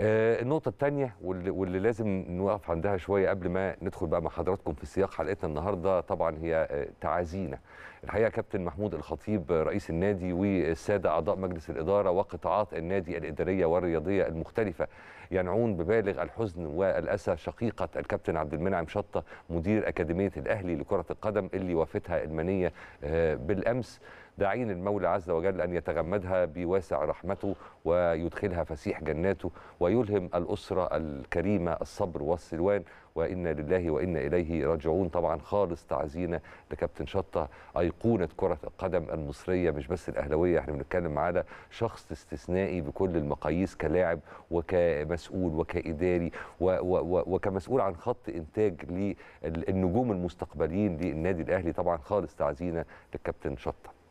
آه، النقطه الثانيه واللي, واللي لازم نوقف عندها شويه قبل ما ندخل بقى مع حضراتكم في سياق حلقتنا النهارده طبعا هي آه، تعازينا الحقيقه كابتن محمود الخطيب رئيس النادي والساده اعضاء مجلس الاداره وقطاعات النادي الاداريه والرياضيه المختلفه ينعون ببالغ الحزن والاسى شقيقه الكابتن عبد المنعم شطه مدير اكاديميه الاهلي لكره القدم اللي وافتها المنيه آه، بالامس داعين المولى عز وجل أن يتغمدها بواسع رحمته ويدخلها فسيح جناته ويلهم الأسرة الكريمة الصبر والسلوان وإنا لله وإنا إليه راجعون طبعا خالص تعزينا لكابتن شطة أيقونة كرة القدم المصرية مش بس الأهلوية احنا بنتكلم على شخص استثنائي بكل المقاييس كلاعب وكمسؤول وكإداري و و و وكمسؤول عن خط إنتاج للنجوم المستقبليين للنادي الأهلي طبعا خالص تعزينا لكابتن شطة